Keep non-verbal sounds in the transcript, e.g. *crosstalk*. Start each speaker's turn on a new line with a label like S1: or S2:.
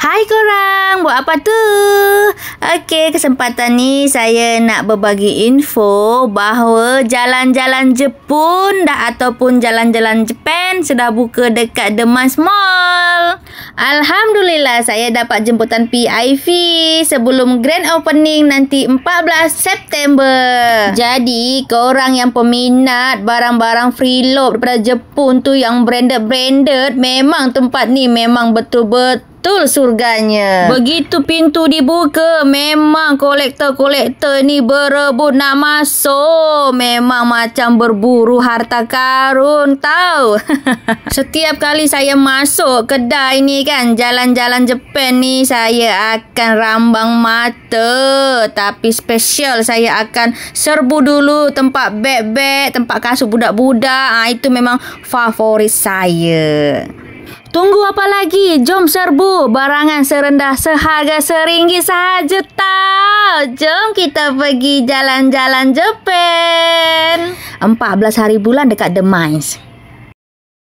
S1: Hai korang, buat apa tu? Okey, kesempatan ni saya nak berbagi info bahawa jalan-jalan Jepun dah ataupun jalan-jalan Jepen sudah buka dekat Demas Mall. Alhamdulillah saya dapat jemputan PIV sebelum grand opening nanti 14 September. Jadi, korang yang peminat barang-barang freelop daripada Jepun tu yang branded-branded memang tempat ni memang betul-betul betul surganya. Begitu pintu dibuka, memang kolektor-kolektor ni berebut nak masuk. Memang macam berburu harta karun tau. *laughs* Setiap kali saya masuk kedai ni kan, jalan-jalan Jepun ni, saya akan rambang mata. Tapi special saya akan serbu dulu tempat beg-beg, tempat kasut budak-budak. Ha, itu memang favorit saya. Tunggu apa lagi? Jom serbu barangan serendah seharga seringgi sahaja tau. Jom kita pergi jalan-jalan Jepun. 14 hari bulan dekat The Mines.